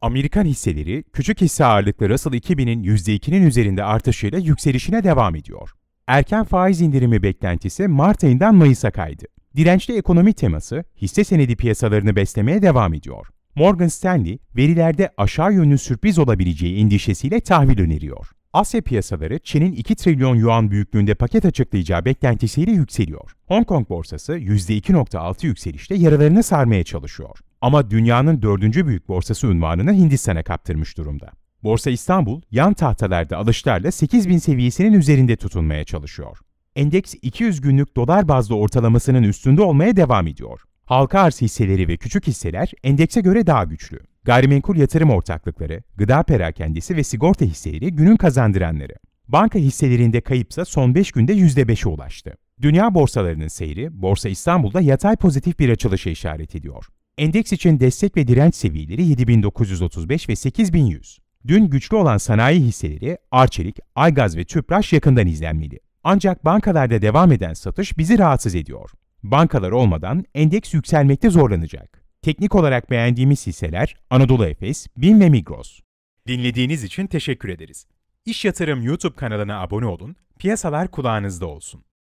Amerikan hisseleri küçük hisse ağırlıklı Russell 2000'in %2'nin üzerinde artışıyla yükselişine devam ediyor. Erken faiz indirimi beklentisi Mart ayından Mayıs'a kaydı. Dirençli ekonomi teması hisse senedi piyasalarını beslemeye devam ediyor. Morgan Stanley verilerde aşağı yönlü sürpriz olabileceği endişesiyle tahvil öneriyor. Asya piyasaları Çin'in 2 trilyon yuan büyüklüğünde paket açıklayacağı beklentisiyle yükseliyor. Hong Kong borsası %2.6 yükselişte yaralarını sarmaya çalışıyor. Ama dünyanın dördüncü büyük borsası unvanını Hindistan'a kaptırmış durumda. Borsa İstanbul, yan tahtalarda alışlarla 8000 seviyesinin üzerinde tutunmaya çalışıyor. Endeks 200 günlük dolar bazlı ortalamasının üstünde olmaya devam ediyor. Halka arz hisseleri ve küçük hisseler endekse göre daha güçlü. Gayrimenkul yatırım ortaklıkları, gıda perakendesi ve sigorta hisseleri günün kazandıranları. Banka hisselerinde kayıpsa son 5 günde %5'e ulaştı. Dünya borsalarının seyri, Borsa İstanbul'da yatay pozitif bir açılışa işaret ediyor. Endeks için destek ve direnç seviyeleri 7935 ve 8100. Dün güçlü olan sanayi hisseleri Arçelik, Aygaz ve Tüpraş yakından izlenmeli. Ancak bankalarda devam eden satış bizi rahatsız ediyor. Bankalar olmadan endeks yükselmekte zorlanacak. Teknik olarak beğendiğimiz hisseler Anadolu Efes, BİM ve Migros. Dinlediğiniz için teşekkür ederiz. İş Yatırım YouTube kanalına abone olun, piyasalar kulağınızda olsun.